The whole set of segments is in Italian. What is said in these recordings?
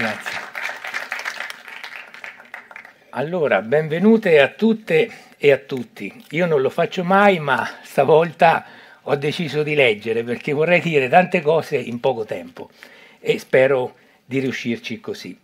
Grazie. Allora, benvenute a tutte e a tutti. Io non lo faccio mai, ma stavolta ho deciso di leggere perché vorrei dire tante cose in poco tempo e spero di riuscirci così.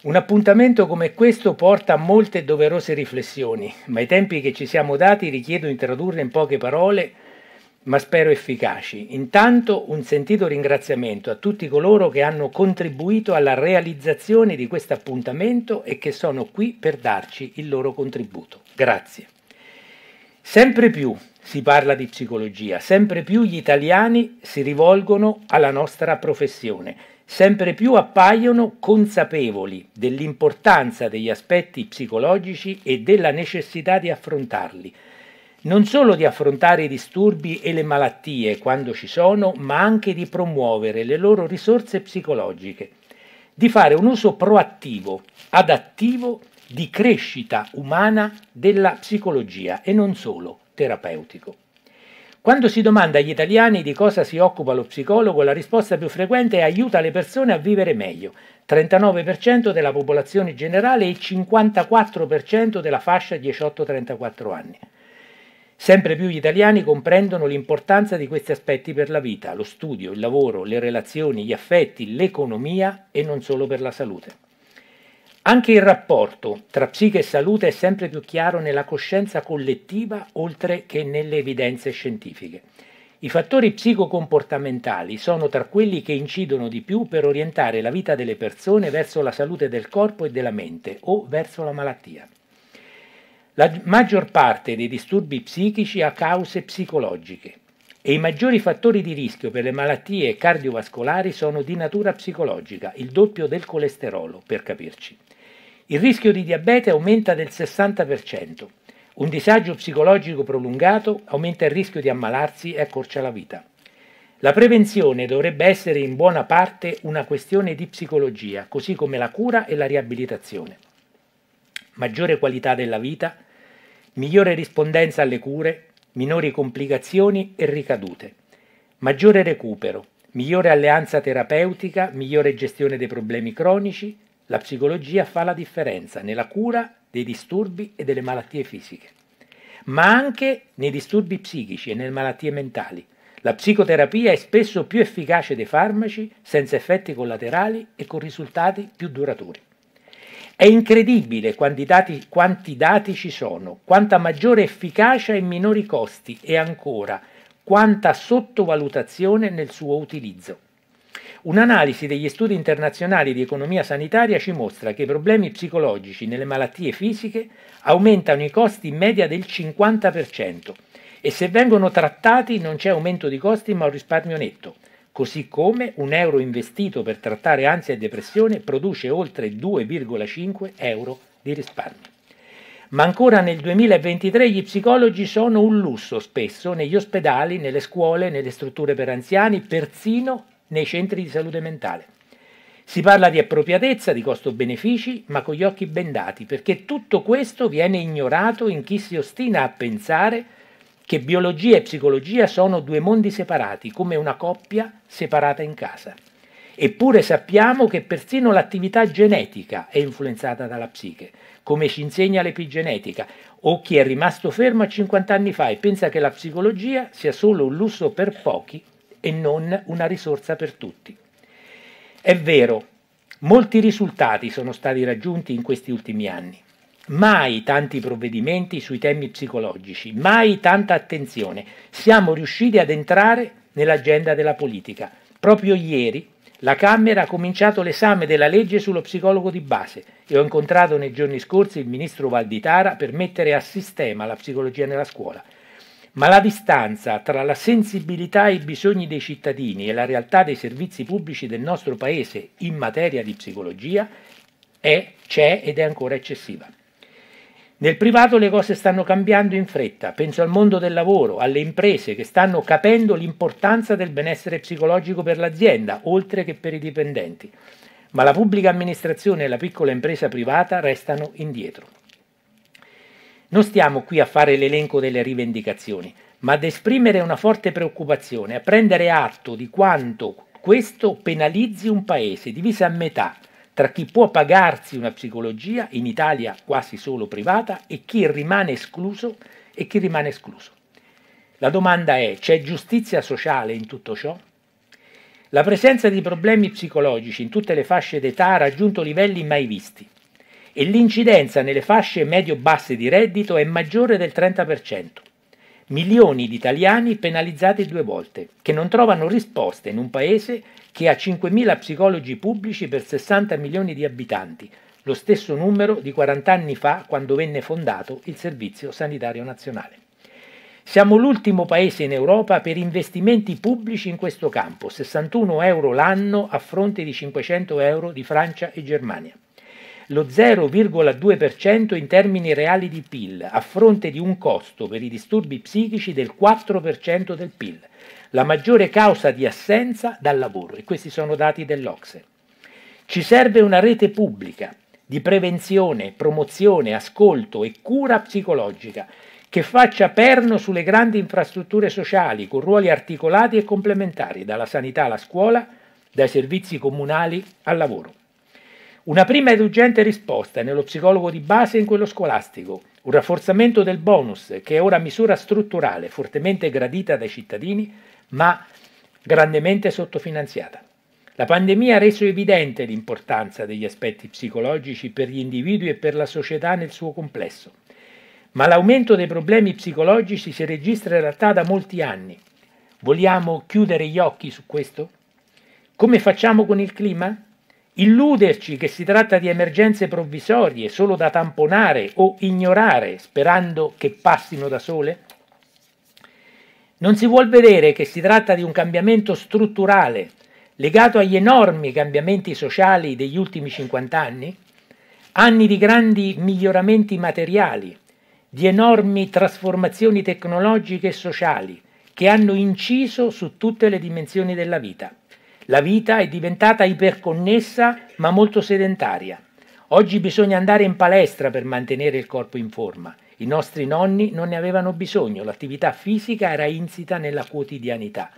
Un appuntamento come questo porta a molte doverose riflessioni, ma i tempi che ci siamo dati richiedono di tradurre in poche parole ma spero efficaci. Intanto un sentito ringraziamento a tutti coloro che hanno contribuito alla realizzazione di questo appuntamento e che sono qui per darci il loro contributo. Grazie. Sempre più si parla di psicologia, sempre più gli italiani si rivolgono alla nostra professione, sempre più appaiono consapevoli dell'importanza degli aspetti psicologici e della necessità di affrontarli non solo di affrontare i disturbi e le malattie quando ci sono, ma anche di promuovere le loro risorse psicologiche, di fare un uso proattivo, adattivo, di crescita umana della psicologia e non solo terapeutico. Quando si domanda agli italiani di cosa si occupa lo psicologo, la risposta più frequente è aiuta le persone a vivere meglio, 39% della popolazione generale e 54% della fascia 18-34 anni. Sempre più gli italiani comprendono l'importanza di questi aspetti per la vita, lo studio, il lavoro, le relazioni, gli affetti, l'economia e non solo per la salute. Anche il rapporto tra psiche e salute è sempre più chiaro nella coscienza collettiva oltre che nelle evidenze scientifiche. I fattori psicocomportamentali sono tra quelli che incidono di più per orientare la vita delle persone verso la salute del corpo e della mente o verso la malattia. La maggior parte dei disturbi psichici ha cause psicologiche e i maggiori fattori di rischio per le malattie cardiovascolari sono di natura psicologica, il doppio del colesterolo, per capirci. Il rischio di diabete aumenta del 60%. Un disagio psicologico prolungato aumenta il rischio di ammalarsi e accorcia la vita. La prevenzione dovrebbe essere in buona parte una questione di psicologia, così come la cura e la riabilitazione. Maggiore qualità della vita, migliore rispondenza alle cure, minori complicazioni e ricadute, maggiore recupero, migliore alleanza terapeutica, migliore gestione dei problemi cronici, la psicologia fa la differenza nella cura dei disturbi e delle malattie fisiche, ma anche nei disturbi psichici e nelle malattie mentali. La psicoterapia è spesso più efficace dei farmaci, senza effetti collaterali e con risultati più duraturi. È incredibile quanti dati, quanti dati ci sono, quanta maggiore efficacia e minori costi e ancora quanta sottovalutazione nel suo utilizzo. Un'analisi degli studi internazionali di economia sanitaria ci mostra che i problemi psicologici nelle malattie fisiche aumentano i costi in media del 50% e se vengono trattati non c'è aumento di costi ma un risparmio netto. Così come un euro investito per trattare ansia e depressione produce oltre 2,5 euro di risparmio. Ma ancora nel 2023 gli psicologi sono un lusso spesso negli ospedali, nelle scuole, nelle strutture per anziani, persino nei centri di salute mentale. Si parla di appropriatezza, di costo-benefici, ma con gli occhi bendati, perché tutto questo viene ignorato in chi si ostina a pensare che biologia e psicologia sono due mondi separati, come una coppia separata in casa. Eppure sappiamo che persino l'attività genetica è influenzata dalla psiche, come ci insegna l'epigenetica, o chi è rimasto fermo a 50 anni fa e pensa che la psicologia sia solo un lusso per pochi e non una risorsa per tutti. È vero, molti risultati sono stati raggiunti in questi ultimi anni, Mai tanti provvedimenti sui temi psicologici, mai tanta attenzione. Siamo riusciti ad entrare nell'agenda della politica. Proprio ieri la Camera ha cominciato l'esame della legge sullo psicologo di base e ho incontrato nei giorni scorsi il ministro Valditara per mettere a sistema la psicologia nella scuola. Ma la distanza tra la sensibilità e i bisogni dei cittadini e la realtà dei servizi pubblici del nostro Paese in materia di psicologia è, c'è ed è ancora eccessiva. Nel privato le cose stanno cambiando in fretta, penso al mondo del lavoro, alle imprese che stanno capendo l'importanza del benessere psicologico per l'azienda, oltre che per i dipendenti, ma la pubblica amministrazione e la piccola impresa privata restano indietro. Non stiamo qui a fare l'elenco delle rivendicazioni, ma ad esprimere una forte preoccupazione, a prendere atto di quanto questo penalizzi un paese diviso a metà tra chi può pagarsi una psicologia, in Italia quasi solo privata, e chi rimane escluso. Chi rimane escluso. La domanda è, c'è giustizia sociale in tutto ciò? La presenza di problemi psicologici in tutte le fasce d'età ha raggiunto livelli mai visti e l'incidenza nelle fasce medio-basse di reddito è maggiore del 30%. Milioni di italiani penalizzati due volte, che non trovano risposte in un paese che ha 5.000 psicologi pubblici per 60 milioni di abitanti, lo stesso numero di 40 anni fa quando venne fondato il Servizio Sanitario Nazionale. Siamo l'ultimo paese in Europa per investimenti pubblici in questo campo, 61 euro l'anno a fronte di 500 euro di Francia e Germania lo 0,2% in termini reali di PIL, a fronte di un costo per i disturbi psichici del 4% del PIL, la maggiore causa di assenza dal lavoro, e questi sono dati dell'Ocse. Ci serve una rete pubblica di prevenzione, promozione, ascolto e cura psicologica che faccia perno sulle grandi infrastrutture sociali con ruoli articolati e complementari, dalla sanità alla scuola, dai servizi comunali al lavoro. Una prima ed urgente risposta nello psicologo di base e in quello scolastico, un rafforzamento del bonus che è ora misura strutturale, fortemente gradita dai cittadini, ma grandemente sottofinanziata. La pandemia ha reso evidente l'importanza degli aspetti psicologici per gli individui e per la società nel suo complesso, ma l'aumento dei problemi psicologici si registra in realtà da molti anni. Vogliamo chiudere gli occhi su questo? Come facciamo con il clima? Illuderci che si tratta di emergenze provvisorie solo da tamponare o ignorare sperando che passino da sole? Non si vuol vedere che si tratta di un cambiamento strutturale legato agli enormi cambiamenti sociali degli ultimi 50 anni, anni di grandi miglioramenti materiali, di enormi trasformazioni tecnologiche e sociali che hanno inciso su tutte le dimensioni della vita la vita è diventata iperconnessa ma molto sedentaria. Oggi bisogna andare in palestra per mantenere il corpo in forma. I nostri nonni non ne avevano bisogno, l'attività fisica era insita nella quotidianità.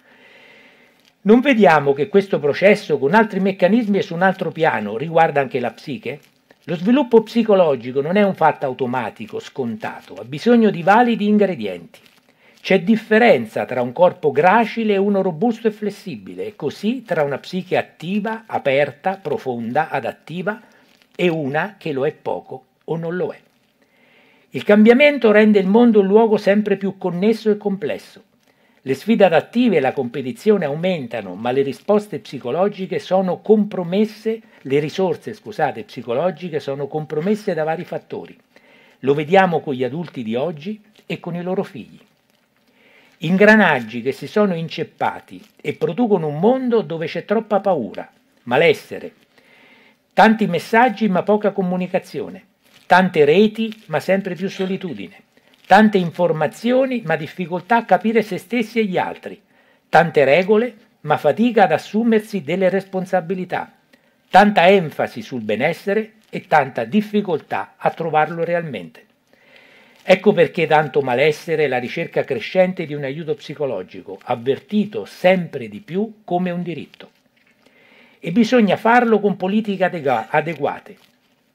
Non vediamo che questo processo con altri meccanismi e su un altro piano riguarda anche la psiche? Lo sviluppo psicologico non è un fatto automatico, scontato, ha bisogno di validi ingredienti. C'è differenza tra un corpo gracile e uno robusto e flessibile, e così tra una psiche attiva, aperta, profonda, adattiva e una che lo è poco o non lo è. Il cambiamento rende il mondo un luogo sempre più connesso e complesso. Le sfide adattive e la competizione aumentano, ma le risposte psicologiche sono compromesse, le risorse, scusate, psicologiche sono compromesse da vari fattori. Lo vediamo con gli adulti di oggi e con i loro figli ingranaggi che si sono inceppati e producono un mondo dove c'è troppa paura, malessere, tanti messaggi ma poca comunicazione, tante reti ma sempre più solitudine, tante informazioni ma difficoltà a capire se stessi e gli altri, tante regole ma fatica ad assumersi delle responsabilità, tanta enfasi sul benessere e tanta difficoltà a trovarlo realmente. Ecco perché tanto malessere e la ricerca crescente di un aiuto psicologico, avvertito sempre di più come un diritto. E bisogna farlo con politiche adeguate,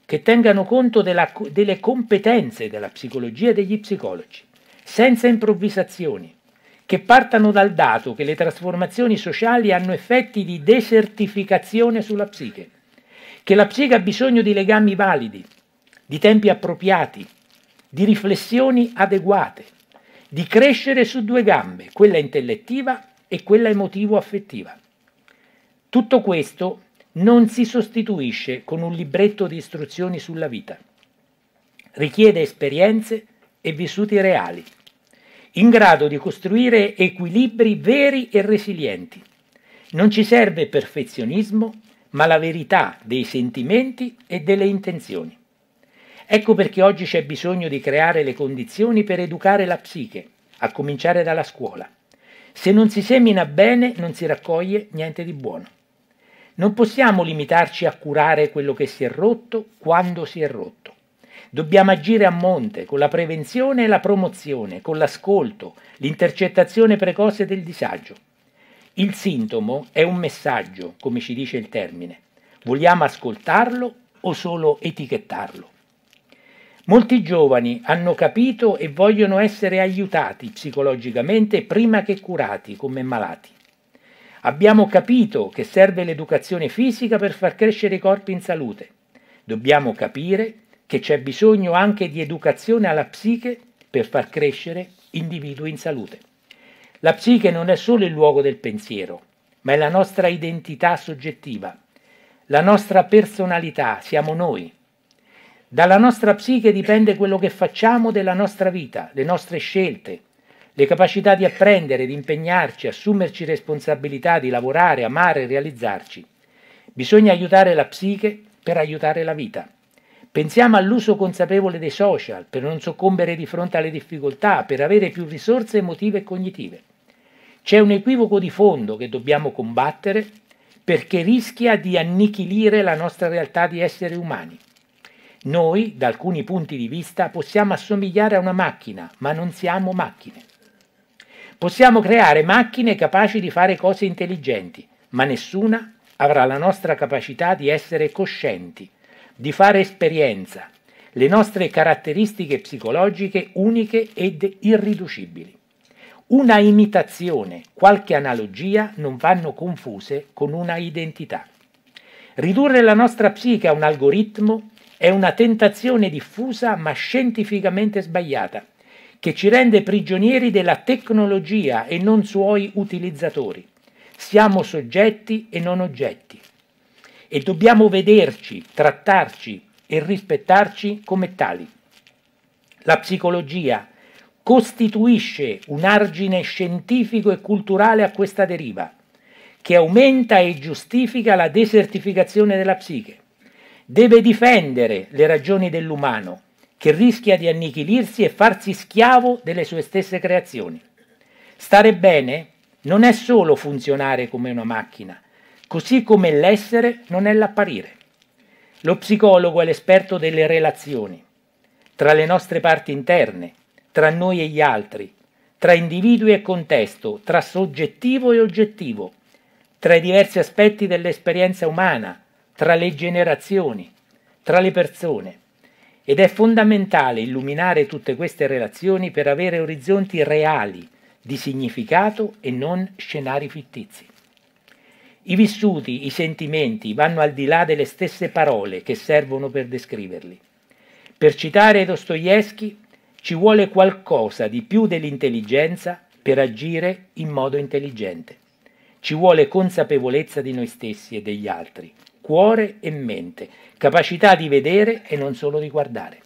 che tengano conto della, delle competenze della psicologia e degli psicologi, senza improvvisazioni, che partano dal dato che le trasformazioni sociali hanno effetti di desertificazione sulla psiche, che la psiche ha bisogno di legami validi, di tempi appropriati, di riflessioni adeguate, di crescere su due gambe, quella intellettiva e quella emotivo-affettiva. Tutto questo non si sostituisce con un libretto di istruzioni sulla vita. Richiede esperienze e vissuti reali, in grado di costruire equilibri veri e resilienti. Non ci serve perfezionismo, ma la verità dei sentimenti e delle intenzioni. Ecco perché oggi c'è bisogno di creare le condizioni per educare la psiche, a cominciare dalla scuola. Se non si semina bene non si raccoglie niente di buono. Non possiamo limitarci a curare quello che si è rotto quando si è rotto. Dobbiamo agire a monte con la prevenzione e la promozione, con l'ascolto, l'intercettazione precoce del disagio. Il sintomo è un messaggio, come ci dice il termine. Vogliamo ascoltarlo o solo etichettarlo? Molti giovani hanno capito e vogliono essere aiutati psicologicamente prima che curati come malati. Abbiamo capito che serve l'educazione fisica per far crescere i corpi in salute. Dobbiamo capire che c'è bisogno anche di educazione alla psiche per far crescere individui in salute. La psiche non è solo il luogo del pensiero, ma è la nostra identità soggettiva, la nostra personalità, siamo noi. Dalla nostra psiche dipende quello che facciamo della nostra vita, le nostre scelte, le capacità di apprendere, di impegnarci, assumerci responsabilità, di lavorare, amare, realizzarci. Bisogna aiutare la psiche per aiutare la vita. Pensiamo all'uso consapevole dei social per non soccombere di fronte alle difficoltà, per avere più risorse emotive e cognitive. C'è un equivoco di fondo che dobbiamo combattere perché rischia di annichilire la nostra realtà di esseri umani. Noi, da alcuni punti di vista, possiamo assomigliare a una macchina, ma non siamo macchine. Possiamo creare macchine capaci di fare cose intelligenti, ma nessuna avrà la nostra capacità di essere coscienti, di fare esperienza, le nostre caratteristiche psicologiche uniche ed irriducibili. Una imitazione, qualche analogia non vanno confuse con una identità. Ridurre la nostra psiche a un algoritmo è una tentazione diffusa ma scientificamente sbagliata, che ci rende prigionieri della tecnologia e non suoi utilizzatori. Siamo soggetti e non oggetti. E dobbiamo vederci, trattarci e rispettarci come tali. La psicologia costituisce un argine scientifico e culturale a questa deriva, che aumenta e giustifica la desertificazione della psiche, deve difendere le ragioni dell'umano, che rischia di annichilirsi e farsi schiavo delle sue stesse creazioni. Stare bene non è solo funzionare come una macchina, così come l'essere non è l'apparire. Lo psicologo è l'esperto delle relazioni, tra le nostre parti interne, tra noi e gli altri, tra individui e contesto, tra soggettivo e oggettivo, tra i diversi aspetti dell'esperienza umana, tra le generazioni, tra le persone. Ed è fondamentale illuminare tutte queste relazioni per avere orizzonti reali di significato e non scenari fittizi. I vissuti, i sentimenti vanno al di là delle stesse parole che servono per descriverli. Per citare Dostoevsky ci vuole qualcosa di più dell'intelligenza per agire in modo intelligente. Ci vuole consapevolezza di noi stessi e degli altri, cuore e mente, capacità di vedere e non solo di guardare.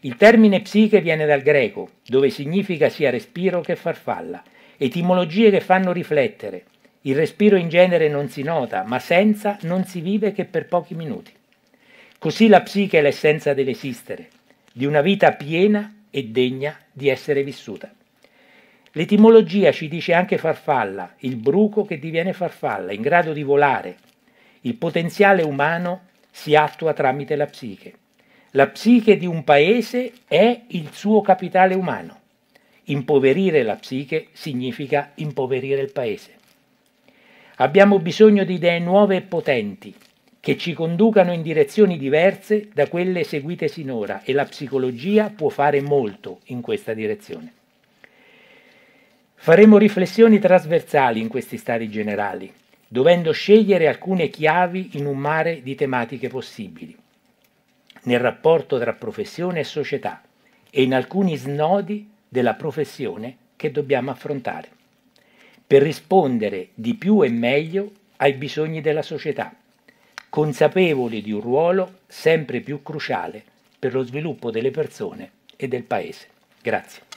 Il termine psiche viene dal greco, dove significa sia respiro che farfalla, etimologie che fanno riflettere. Il respiro in genere non si nota, ma senza non si vive che per pochi minuti. Così la psiche è l'essenza dell'esistere, di una vita piena e degna di essere vissuta. L'etimologia ci dice anche farfalla, il bruco che diviene farfalla, in grado di volare, il potenziale umano si attua tramite la psiche. La psiche di un paese è il suo capitale umano. Impoverire la psiche significa impoverire il paese. Abbiamo bisogno di idee nuove e potenti che ci conducano in direzioni diverse da quelle seguite sinora e la psicologia può fare molto in questa direzione. Faremo riflessioni trasversali in questi stati generali, dovendo scegliere alcune chiavi in un mare di tematiche possibili, nel rapporto tra professione e società e in alcuni snodi della professione che dobbiamo affrontare, per rispondere di più e meglio ai bisogni della società, consapevoli di un ruolo sempre più cruciale per lo sviluppo delle persone e del Paese. Grazie.